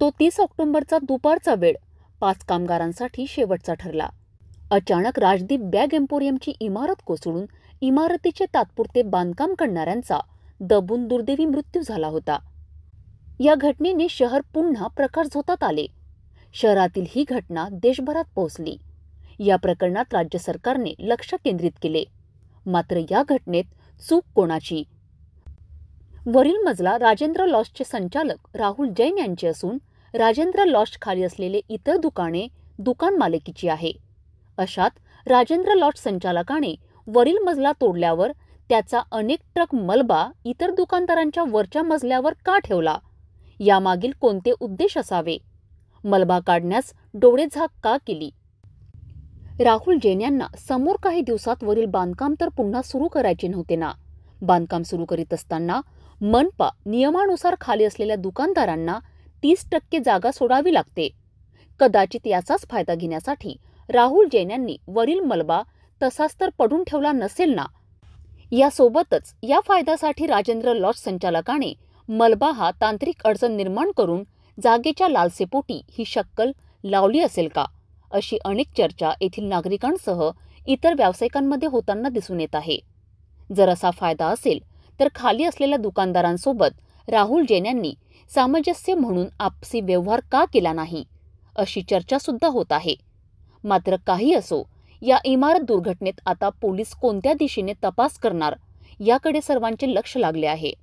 तो तीस ऑक्टोंबरचा दुपारचा वेळ पाच कामगारांसाठी शेवटचा ठरला अचानक राजदीप बॅग एम्पोरियमची इमारत कोसळून इमारतीचे तात्पुरते बांधकाम करणाऱ्यांचा दबून दुर्दैवी मृत्यू झाला होता या घटनेने शहर पुन्हा झोतात आले शहरातील ही घटना देशभरात पोहोचली या प्रकरणात राज्य सरकारने लक्ष केंद्रित केले मात्र या घटनेत चूक कोणाची वरील मजला राजेंद्र लॉजचे संचालक राहुल जैन यांचे असून राजेंद्र लॉज खाली असलेले इतर दुकाने दुकान मालकीची आहे अशात राजेंद्र लॉज संचालकाने वरील मजला तोडल्यावर त्याचा अनेक ट्रक मलबा इतर दुकानदारांच्या वरच्या मजल्यावर का ठेवला यामागील कोणते उद्देश असावे मलबा काढण्यास डोळे झाक का केली राहुल जैन यांना समोर काही दिवसात वरील बांधकाम तर पुन्हा सुरू करायचे नव्हते ना बांधकाम सुरू करीत असताना मनपा नियमानुसार खाली असलेल्या दुकानदारांना तीस टक्के जागा सोडावी लागते कदाचित याचाच फायदा घेण्यासाठी राहुल जैन यांनी वरील मलबा तसाच तर पडून ठेवला नसेल ना यासोबतच या फायद्यासाठी राजेंद्र लॉज संचालकाने मलबा हा तांत्रिक अडचण निर्माण करून जागेच्या लालसेपोटी ही शक्कल लावली असेल का अशी अनेक चर्चा येथील नागरिकांसह इतर व्यावसायिकांमध्ये होताना दिसून येत आहे जर असा फायदा असेल तर खाली असलेल्या दुकानदारांसोबत राहुल जैन यांनी सामंजस्य म्हणून आपसी व्यवहार का केला नाही अशी चर्चा सुद्धा होत आहे मात्र काही असो या इमारत दुर्घटनेत आता पोलीस कोणत्या दिशेने तपास करणार याकडे सर्वांचे लक्ष लागले आहे